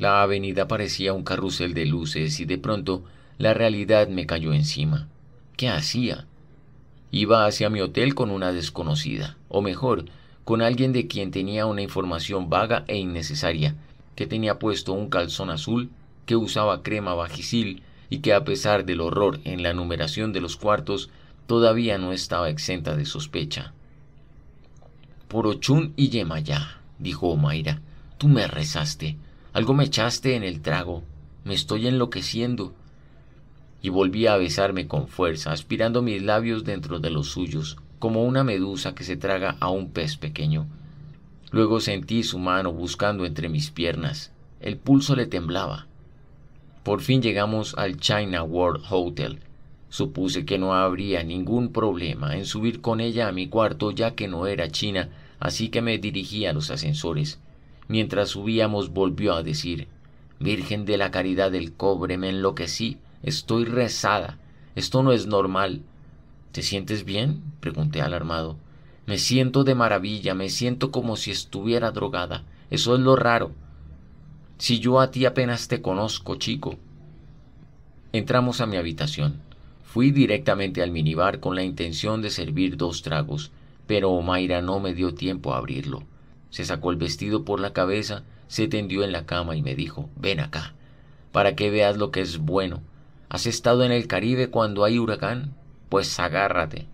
La avenida parecía un carrusel de luces y de pronto la realidad me cayó encima. ¿Qué hacía? Iba hacia mi hotel con una desconocida, o mejor, con alguien de quien tenía una información vaga e innecesaria, que tenía puesto un calzón azul, que usaba crema bajisil y que a pesar del horror en la numeración de los cuartos, todavía no estaba exenta de sospecha. Por Ochun y Yemayá, dijo Omaira, tú me rezaste. Algo me echaste en el trago. Me estoy enloqueciendo. Y volví a besarme con fuerza, aspirando mis labios dentro de los suyos, como una medusa que se traga a un pez pequeño. Luego sentí su mano buscando entre mis piernas. El pulso le temblaba. Por fin llegamos al China World Hotel. Supuse que no habría ningún problema en subir con ella a mi cuarto ya que no era china, así que me dirigí a los ascensores. Mientras subíamos volvió a decir, Virgen de la Caridad del Cobre, me enloquecí, estoy rezada, esto no es normal. ¿Te sientes bien? pregunté alarmado. Me siento de maravilla, me siento como si estuviera drogada, eso es lo raro. Si yo a ti apenas te conozco, chico. Entramos a mi habitación. Fui directamente al minibar con la intención de servir dos tragos, pero Omaira no me dio tiempo a abrirlo se sacó el vestido por la cabeza, se tendió en la cama y me dijo, ven acá, para que veas lo que es bueno. ¿Has estado en el Caribe cuando hay huracán? Pues agárrate.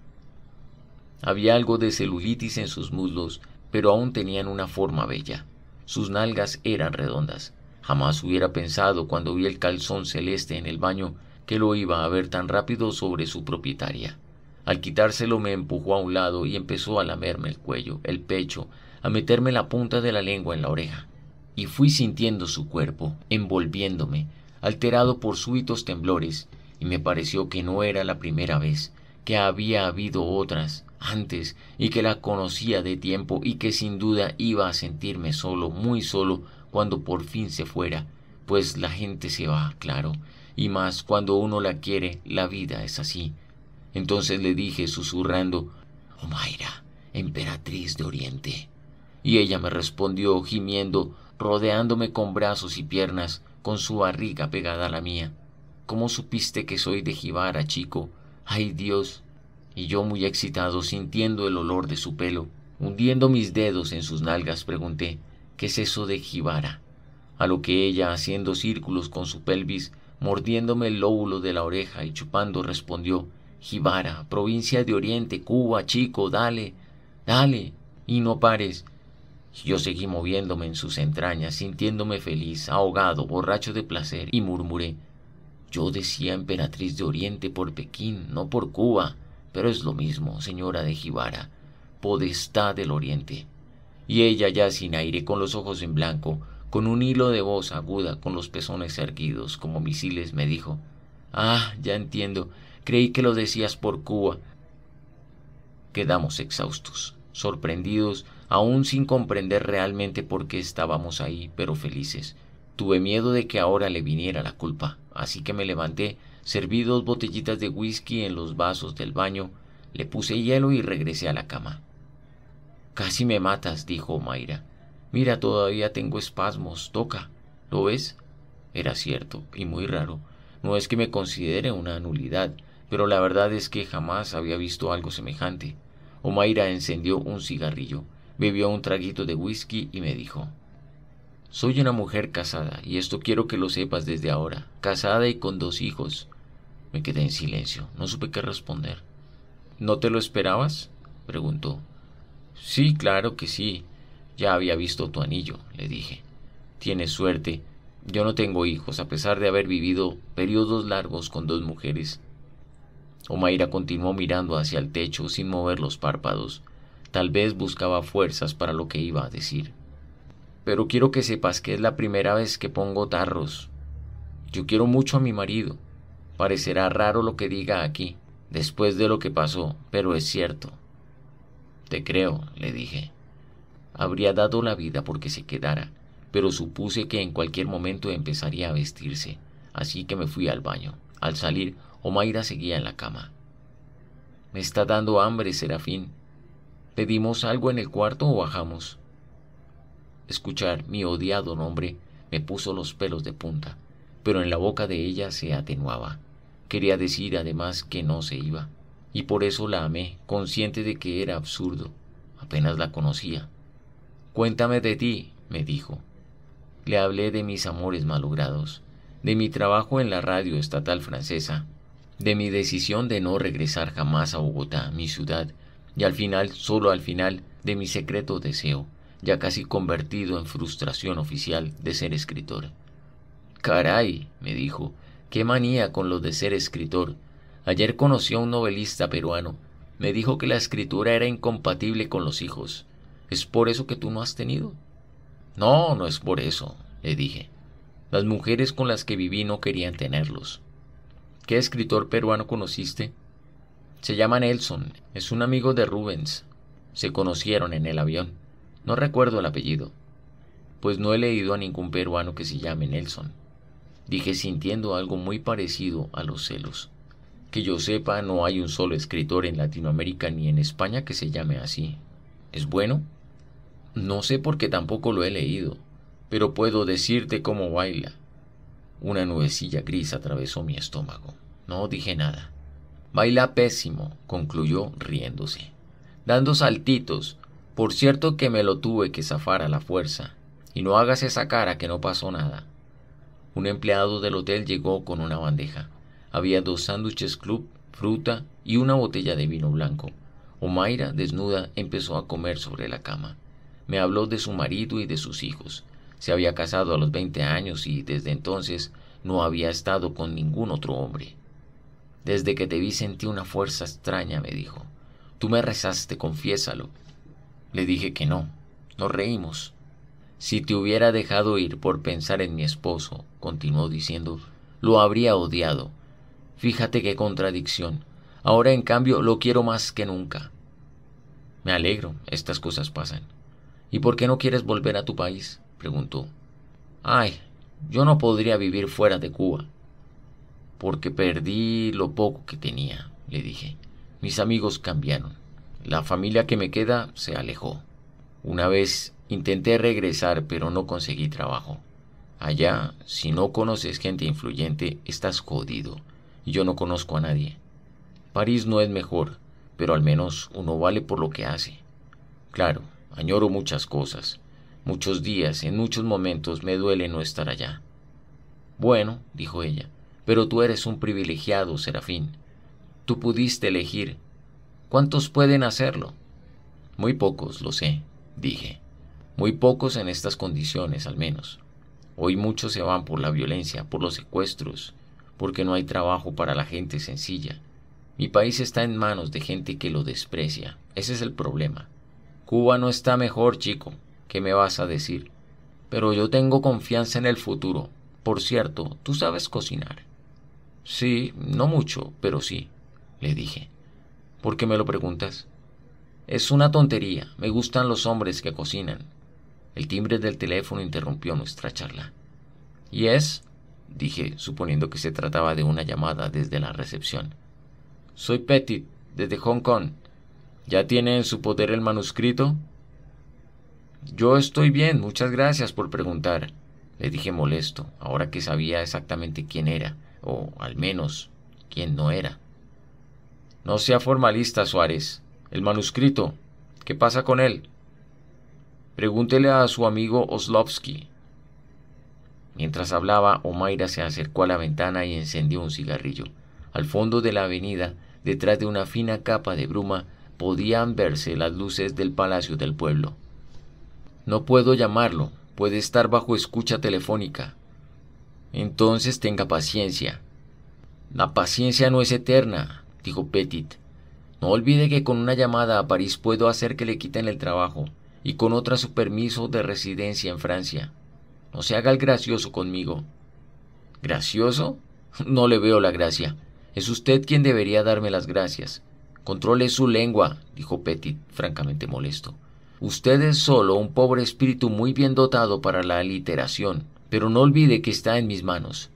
Había algo de celulitis en sus muslos, pero aún tenían una forma bella. Sus nalgas eran redondas. Jamás hubiera pensado cuando vi el calzón celeste en el baño que lo iba a ver tan rápido sobre su propietaria. Al quitárselo me empujó a un lado y empezó a lamerme el cuello, el pecho, a meterme la punta de la lengua en la oreja, y fui sintiendo su cuerpo, envolviéndome, alterado por súbitos temblores, y me pareció que no era la primera vez, que había habido otras antes y que la conocía de tiempo y que sin duda iba a sentirme solo, muy solo, cuando por fin se fuera, pues la gente se va, claro, y más cuando uno la quiere, la vida es así. Entonces le dije, susurrando, Omaira, oh, emperatriz de Oriente. Y ella me respondió gimiendo, rodeándome con brazos y piernas, con su barriga pegada a la mía. ¿Cómo supiste que soy de Jibara, chico? ¡Ay Dios! Y yo muy excitado, sintiendo el olor de su pelo, hundiendo mis dedos en sus nalgas, pregunté, ¿qué es eso de Jibara? A lo que ella, haciendo círculos con su pelvis, mordiéndome el lóbulo de la oreja y chupando, respondió, Jibara, provincia de Oriente, Cuba, chico, dale, dale, y no pares, yo seguí moviéndome en sus entrañas, sintiéndome feliz, ahogado, borracho de placer, y murmuré, yo decía emperatriz de Oriente por Pekín, no por Cuba, pero es lo mismo, señora de Jibara, podestad del Oriente. Y ella ya sin aire, con los ojos en blanco, con un hilo de voz aguda, con los pezones erguidos, como misiles, me dijo, Ah, ya entiendo, creí que lo decías por Cuba. Quedamos exhaustos, sorprendidos, aún sin comprender realmente por qué estábamos ahí, pero felices. Tuve miedo de que ahora le viniera la culpa, así que me levanté, serví dos botellitas de whisky en los vasos del baño, le puse hielo y regresé a la cama. Casi me matas, dijo Mayra. Mira, todavía tengo espasmos, toca. ¿Lo ves? Era cierto, y muy raro. No es que me considere una nulidad, pero la verdad es que jamás había visto algo semejante. Omaira encendió un cigarrillo bebió un traguito de whisky y me dijo, Soy una mujer casada, y esto quiero que lo sepas desde ahora, casada y con dos hijos. Me quedé en silencio, no supe qué responder. ¿No te lo esperabas? preguntó. Sí, claro que sí. Ya había visto tu anillo, le dije. Tienes suerte. Yo no tengo hijos, a pesar de haber vivido periodos largos con dos mujeres. Omaira continuó mirando hacia el techo sin mover los párpados. Tal vez buscaba fuerzas para lo que iba a decir. Pero quiero que sepas que es la primera vez que pongo tarros. Yo quiero mucho a mi marido. Parecerá raro lo que diga aquí, después de lo que pasó, pero es cierto. Te creo, le dije. Habría dado la vida porque se quedara, pero supuse que en cualquier momento empezaría a vestirse, así que me fui al baño. Al salir, Omaira seguía en la cama. Me está dando hambre, Serafín, ¿Pedimos algo en el cuarto o bajamos? Escuchar mi odiado nombre me puso los pelos de punta, pero en la boca de ella se atenuaba. Quería decir además que no se iba, y por eso la amé, consciente de que era absurdo. Apenas la conocía. Cuéntame de ti, me dijo. Le hablé de mis amores malogrados, de mi trabajo en la radio estatal francesa, de mi decisión de no regresar jamás a Bogotá, mi ciudad, y al final, solo al final, de mi secreto deseo, ya casi convertido en frustración oficial de ser escritor. Caray, me dijo, qué manía con lo de ser escritor. Ayer conocí a un novelista peruano. Me dijo que la escritura era incompatible con los hijos. ¿Es por eso que tú no has tenido? No, no es por eso, le dije. Las mujeres con las que viví no querían tenerlos. ¿Qué escritor peruano conociste? Se llama Nelson, es un amigo de Rubens. Se conocieron en el avión. No recuerdo el apellido, pues no he leído a ningún peruano que se llame Nelson. Dije sintiendo algo muy parecido a los celos. Que yo sepa, no hay un solo escritor en Latinoamérica ni en España que se llame así. ¿Es bueno? No sé porque tampoco lo he leído, pero puedo decirte cómo baila. Una nubecilla gris atravesó mi estómago. No dije nada. Baila pésimo, concluyó riéndose, dando saltitos. Por cierto que me lo tuve que zafar a la fuerza. Y no hagas esa cara que no pasó nada. Un empleado del hotel llegó con una bandeja. Había dos sándwiches club, fruta y una botella de vino blanco. Omaira, desnuda, empezó a comer sobre la cama. Me habló de su marido y de sus hijos. Se había casado a los veinte años y desde entonces no había estado con ningún otro hombre. Desde que te vi sentí una fuerza extraña, me dijo. Tú me rezaste, confiésalo. Le dije que no. Nos reímos. Si te hubiera dejado ir por pensar en mi esposo, continuó diciendo, lo habría odiado. Fíjate qué contradicción. Ahora en cambio lo quiero más que nunca. Me alegro, estas cosas pasan. ¿Y por qué no quieres volver a tu país? preguntó. Ay, yo no podría vivir fuera de Cuba porque perdí lo poco que tenía, le dije. Mis amigos cambiaron. La familia que me queda se alejó. Una vez intenté regresar, pero no conseguí trabajo. Allá, si no conoces gente influyente, estás jodido. Yo no conozco a nadie. París no es mejor, pero al menos uno vale por lo que hace. Claro, añoro muchas cosas. Muchos días, en muchos momentos me duele no estar allá. Bueno, dijo ella, pero tú eres un privilegiado, Serafín. Tú pudiste elegir. ¿Cuántos pueden hacerlo? Muy pocos, lo sé, dije. Muy pocos en estas condiciones, al menos. Hoy muchos se van por la violencia, por los secuestros, porque no hay trabajo para la gente sencilla. Mi país está en manos de gente que lo desprecia. Ese es el problema. Cuba no está mejor, chico. ¿Qué me vas a decir? Pero yo tengo confianza en el futuro. Por cierto, tú sabes cocinar. Sí, no mucho, pero sí, le dije. ¿Por qué me lo preguntas? Es una tontería. Me gustan los hombres que cocinan. El timbre del teléfono interrumpió nuestra charla. ¿Y es? dije, suponiendo que se trataba de una llamada desde la recepción. Soy Petit, desde Hong Kong. ¿Ya tiene en su poder el manuscrito? Yo estoy bien, muchas gracias por preguntar, le dije molesto, ahora que sabía exactamente quién era o al menos quién no era. No sea formalista, Suárez. El manuscrito, ¿qué pasa con él? Pregúntele a su amigo Oslovsky. Mientras hablaba, Omaira se acercó a la ventana y encendió un cigarrillo. Al fondo de la avenida, detrás de una fina capa de bruma, podían verse las luces del Palacio del Pueblo. No puedo llamarlo, puede estar bajo escucha telefónica. Entonces tenga paciencia. La paciencia no es eterna, dijo Petit. No olvide que con una llamada a París puedo hacer que le quiten el trabajo y con otra su permiso de residencia en Francia. No se haga el gracioso conmigo. ¿Gracioso? No le veo la gracia. Es usted quien debería darme las gracias. Controle su lengua, dijo Petit, francamente molesto. Usted es solo un pobre espíritu muy bien dotado para la literación pero no olvide que está en mis manos.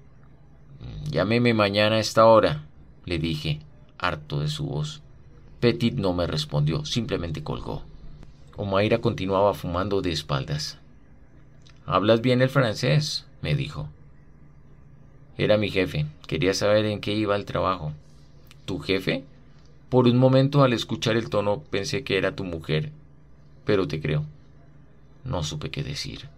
Mm, llámeme mañana a esta hora, le dije, harto de su voz. Petit no me respondió, simplemente colgó. Omaira continuaba fumando de espaldas. Hablas bien el francés, me dijo. Era mi jefe, quería saber en qué iba el trabajo. ¿Tu jefe? Por un momento al escuchar el tono pensé que era tu mujer, pero te creo. No supe qué decir.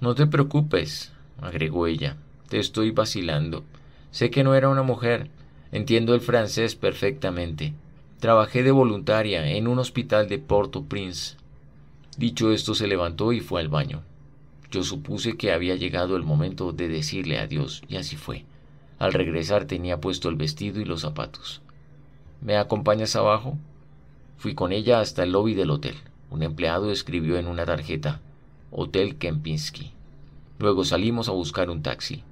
No te preocupes, agregó ella, te estoy vacilando. Sé que no era una mujer, entiendo el francés perfectamente. Trabajé de voluntaria en un hospital de Port-au-Prince. Dicho esto, se levantó y fue al baño. Yo supuse que había llegado el momento de decirle adiós, y así fue. Al regresar tenía puesto el vestido y los zapatos. ¿Me acompañas abajo? Fui con ella hasta el lobby del hotel. Un empleado escribió en una tarjeta Hotel Kempinski. Luego salimos a buscar un taxi.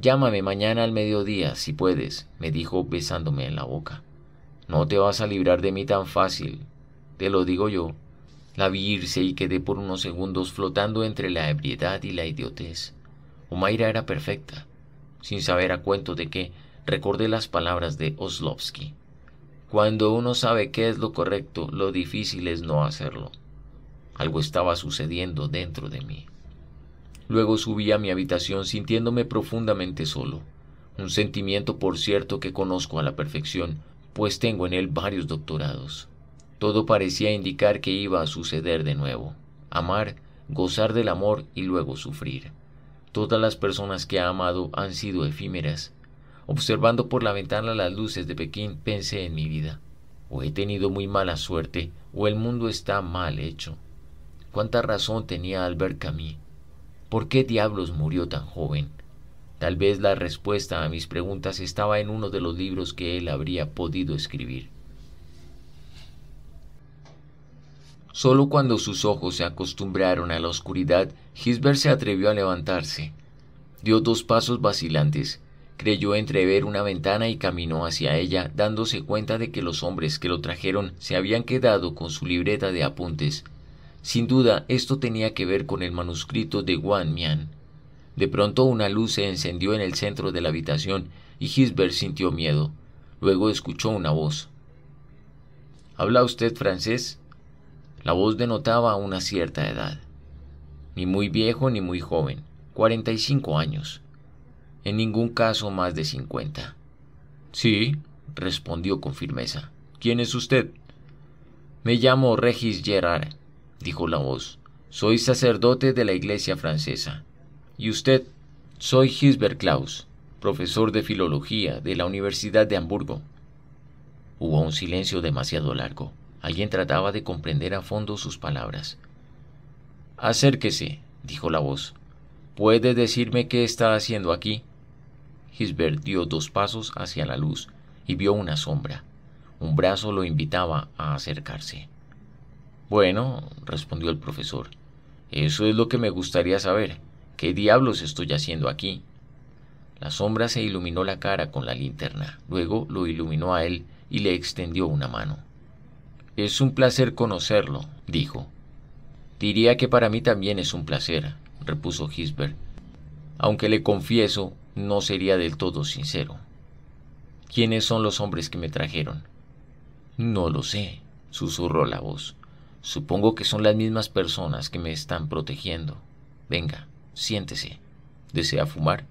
Llámame mañana al mediodía, si puedes, me dijo besándome en la boca. No te vas a librar de mí tan fácil, te lo digo yo. La vi irse y quedé por unos segundos flotando entre la ebriedad y la idiotez. Omaira era perfecta. Sin saber a cuento de qué, recordé las palabras de Oslovsky. Cuando uno sabe qué es lo correcto, lo difícil es no hacerlo. Algo estaba sucediendo dentro de mí. Luego subí a mi habitación sintiéndome profundamente solo, un sentimiento por cierto que conozco a la perfección, pues tengo en él varios doctorados. Todo parecía indicar que iba a suceder de nuevo, amar, gozar del amor y luego sufrir. Todas las personas que ha amado han sido efímeras. Observando por la ventana las luces de Pekín, pensé en mi vida. O he tenido muy mala suerte, o el mundo está mal hecho. ¿Cuánta razón tenía Albert Camus? ¿Por qué diablos murió tan joven? Tal vez la respuesta a mis preguntas estaba en uno de los libros que él habría podido escribir. Solo cuando sus ojos se acostumbraron a la oscuridad, Gisbert se atrevió a levantarse. Dio dos pasos vacilantes, creyó entrever una ventana y caminó hacia ella, dándose cuenta de que los hombres que lo trajeron se habían quedado con su libreta de apuntes. Sin duda, esto tenía que ver con el manuscrito de Guan Mian. De pronto una luz se encendió en el centro de la habitación y Gisbert sintió miedo. Luego escuchó una voz. ¿Habla usted francés? La voz denotaba una cierta edad. Ni muy viejo ni muy joven, 45 años. En ningún caso más de 50. Sí, respondió con firmeza. ¿Quién es usted? Me llamo Regis Gerard dijo la voz, soy sacerdote de la Iglesia francesa. ¿Y usted? Soy Gisbert Klaus, profesor de filología de la Universidad de Hamburgo. Hubo un silencio demasiado largo. Alguien trataba de comprender a fondo sus palabras. Acérquese, dijo la voz. ¿Puede decirme qué está haciendo aquí? Gisbert dio dos pasos hacia la luz y vio una sombra. Un brazo lo invitaba a acercarse. Bueno, respondió el profesor, eso es lo que me gustaría saber. ¿Qué diablos estoy haciendo aquí? La sombra se iluminó la cara con la linterna, luego lo iluminó a él y le extendió una mano. Es un placer conocerlo, dijo. Diría que para mí también es un placer, repuso Gisbert, aunque le confieso no sería del todo sincero. ¿Quiénes son los hombres que me trajeron? No lo sé, susurró la voz. Supongo que son las mismas personas que me están protegiendo. Venga, siéntese. ¿Desea fumar?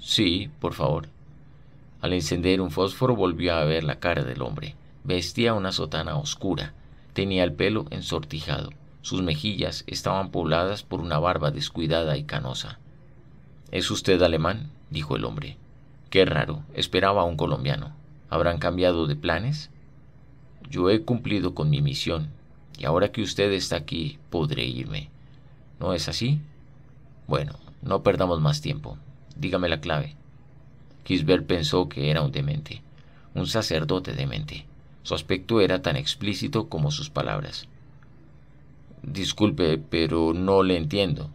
Sí, por favor. Al encender un fósforo volvió a ver la cara del hombre. Vestía una sotana oscura. Tenía el pelo ensortijado. Sus mejillas estaban pobladas por una barba descuidada y canosa. ¿Es usted alemán? dijo el hombre. Qué raro, esperaba a un colombiano. ¿Habrán cambiado de planes? Yo he cumplido con mi misión, y ahora que usted está aquí, podré irme. ¿No es así? Bueno, no perdamos más tiempo. Dígame la clave. Gisbert pensó que era un demente, un sacerdote demente. Su aspecto era tan explícito como sus palabras. Disculpe, pero no le entiendo,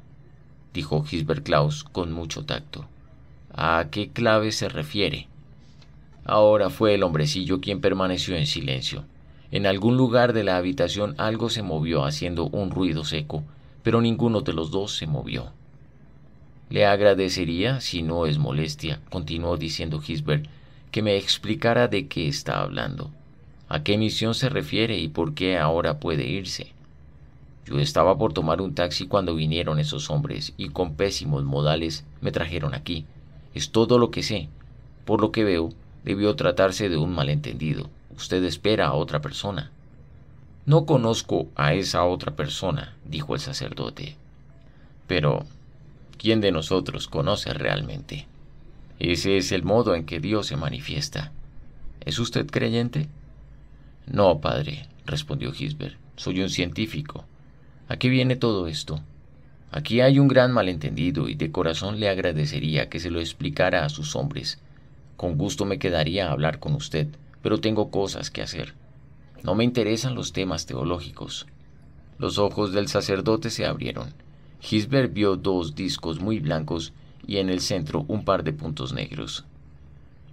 dijo Gisbert Klaus con mucho tacto. ¿A qué clave se refiere? Ahora fue el hombrecillo quien permaneció en silencio. En algún lugar de la habitación algo se movió haciendo un ruido seco, pero ninguno de los dos se movió. Le agradecería, si no es molestia, continuó diciendo Gisbert, que me explicara de qué está hablando, a qué misión se refiere y por qué ahora puede irse. Yo estaba por tomar un taxi cuando vinieron esos hombres y con pésimos modales me trajeron aquí. Es todo lo que sé. Por lo que veo, debió tratarse de un malentendido. Usted espera a otra persona. No conozco a esa otra persona, dijo el sacerdote. Pero, ¿quién de nosotros conoce realmente? Ese es el modo en que Dios se manifiesta. ¿Es usted creyente? No, padre, respondió Gisbert. Soy un científico. ¿A qué viene todo esto? Aquí hay un gran malentendido y de corazón le agradecería que se lo explicara a sus hombres. Con gusto me quedaría a hablar con usted, pero tengo cosas que hacer. No me interesan los temas teológicos. Los ojos del sacerdote se abrieron. Gisbert vio dos discos muy blancos y en el centro un par de puntos negros.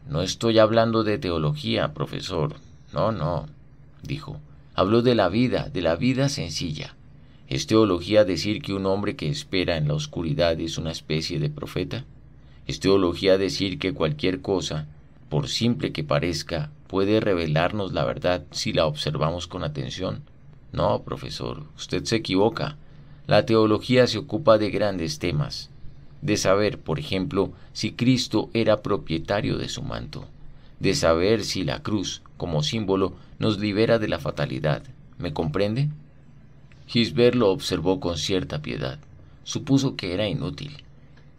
No estoy hablando de teología, profesor. No, no, dijo. Hablo de la vida, de la vida sencilla. ¿Es teología decir que un hombre que espera en la oscuridad es una especie de profeta? ¿Es teología decir que cualquier cosa, por simple que parezca, puede revelarnos la verdad si la observamos con atención. No, profesor, usted se equivoca. La teología se ocupa de grandes temas, de saber, por ejemplo, si Cristo era propietario de su manto, de saber si la cruz, como símbolo, nos libera de la fatalidad. ¿Me comprende? Gisbert lo observó con cierta piedad. Supuso que era inútil.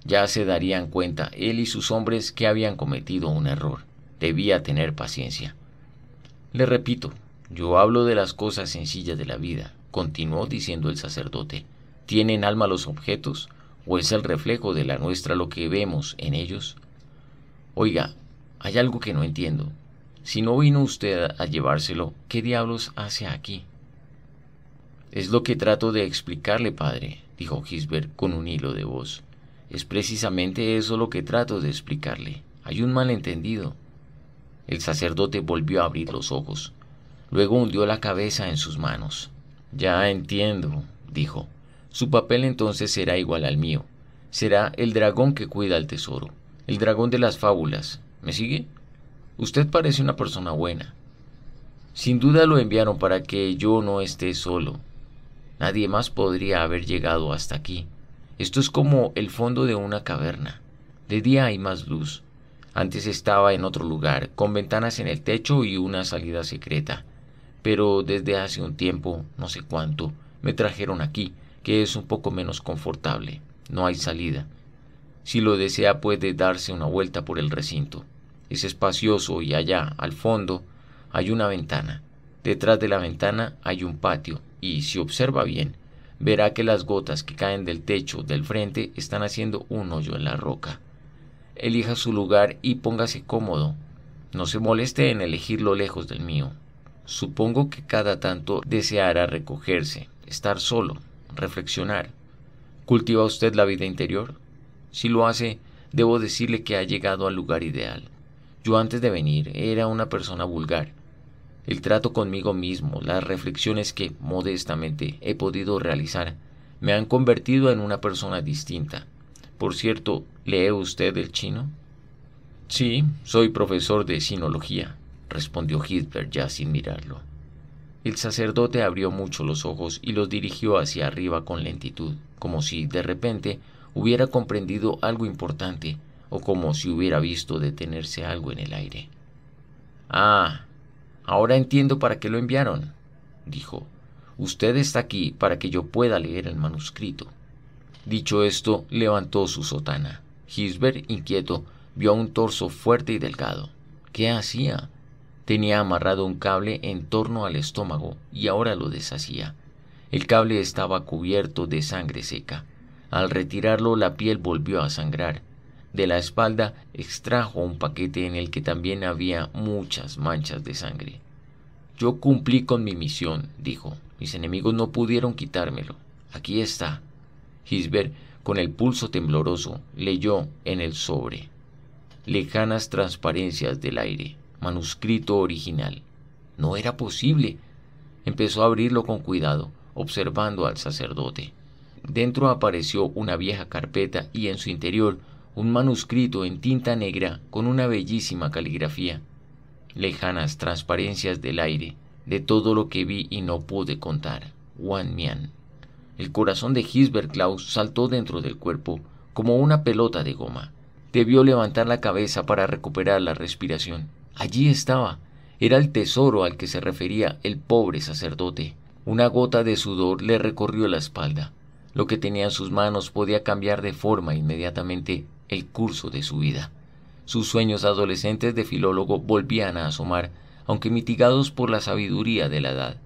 Ya se darían cuenta él y sus hombres que habían cometido un error debía tener paciencia. Le repito, yo hablo de las cosas sencillas de la vida, continuó diciendo el sacerdote. ¿Tienen alma los objetos o es el reflejo de la nuestra lo que vemos en ellos? Oiga, hay algo que no entiendo. Si no vino usted a llevárselo, ¿qué diablos hace aquí? Es lo que trato de explicarle, padre, dijo Gisbert con un hilo de voz. Es precisamente eso lo que trato de explicarle. Hay un malentendido. El sacerdote volvió a abrir los ojos. Luego hundió la cabeza en sus manos. Ya entiendo, dijo. Su papel entonces será igual al mío. Será el dragón que cuida el tesoro, el dragón de las fábulas. ¿Me sigue? Usted parece una persona buena. Sin duda lo enviaron para que yo no esté solo. Nadie más podría haber llegado hasta aquí. Esto es como el fondo de una caverna. De día hay más luz, antes estaba en otro lugar, con ventanas en el techo y una salida secreta. Pero desde hace un tiempo, no sé cuánto, me trajeron aquí, que es un poco menos confortable. No hay salida. Si lo desea puede darse una vuelta por el recinto. Es espacioso y allá, al fondo, hay una ventana. Detrás de la ventana hay un patio y, si observa bien, verá que las gotas que caen del techo del frente están haciendo un hoyo en la roca elija su lugar y póngase cómodo. No se moleste en elegirlo lejos del mío. Supongo que cada tanto deseará recogerse, estar solo, reflexionar. ¿Cultiva usted la vida interior? Si lo hace, debo decirle que ha llegado al lugar ideal. Yo antes de venir era una persona vulgar. El trato conmigo mismo, las reflexiones que, modestamente, he podido realizar, me han convertido en una persona distinta. Por cierto, ¿lee usted el chino? Sí, soy profesor de sinología, respondió Hitler ya sin mirarlo. El sacerdote abrió mucho los ojos y los dirigió hacia arriba con lentitud, como si de repente hubiera comprendido algo importante o como si hubiera visto detenerse algo en el aire. Ah, ahora entiendo para qué lo enviaron, dijo. Usted está aquí para que yo pueda leer el manuscrito. Dicho esto, levantó su sotana. Gisbert, inquieto, vio un torso fuerte y delgado. ¿Qué hacía? Tenía amarrado un cable en torno al estómago y ahora lo deshacía. El cable estaba cubierto de sangre seca. Al retirarlo la piel volvió a sangrar. De la espalda extrajo un paquete en el que también había muchas manchas de sangre. Yo cumplí con mi misión, dijo. Mis enemigos no pudieron quitármelo. Aquí está. Gisbert, con el pulso tembloroso, leyó en el sobre. Lejanas transparencias del aire. Manuscrito original. No era posible. Empezó a abrirlo con cuidado, observando al sacerdote. Dentro apareció una vieja carpeta y en su interior un manuscrito en tinta negra con una bellísima caligrafía. Lejanas transparencias del aire, de todo lo que vi y no pude contar. Wan Mian. El corazón de Hisbert Klaus saltó dentro del cuerpo como una pelota de goma. Debió levantar la cabeza para recuperar la respiración. Allí estaba. Era el tesoro al que se refería el pobre sacerdote. Una gota de sudor le recorrió la espalda. Lo que tenía en sus manos podía cambiar de forma inmediatamente el curso de su vida. Sus sueños adolescentes de filólogo volvían a asomar, aunque mitigados por la sabiduría de la edad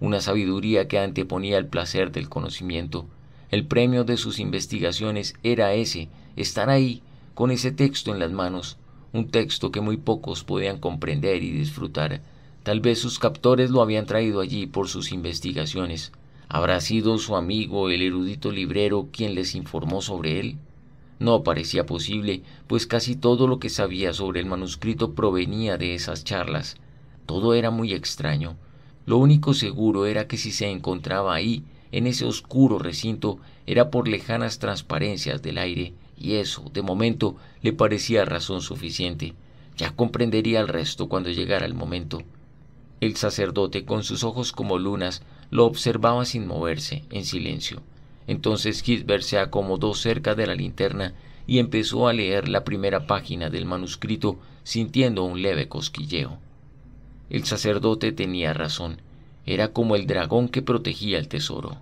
una sabiduría que anteponía el placer del conocimiento. El premio de sus investigaciones era ese, estar ahí, con ese texto en las manos, un texto que muy pocos podían comprender y disfrutar. Tal vez sus captores lo habían traído allí por sus investigaciones. ¿Habrá sido su amigo el erudito librero quien les informó sobre él? No parecía posible, pues casi todo lo que sabía sobre el manuscrito provenía de esas charlas. Todo era muy extraño. Lo único seguro era que si se encontraba ahí, en ese oscuro recinto, era por lejanas transparencias del aire, y eso, de momento, le parecía razón suficiente. Ya comprendería el resto cuando llegara el momento. El sacerdote, con sus ojos como lunas, lo observaba sin moverse, en silencio. Entonces Gisbert se acomodó cerca de la linterna y empezó a leer la primera página del manuscrito sintiendo un leve cosquilleo. El sacerdote tenía razón, era como el dragón que protegía el tesoro.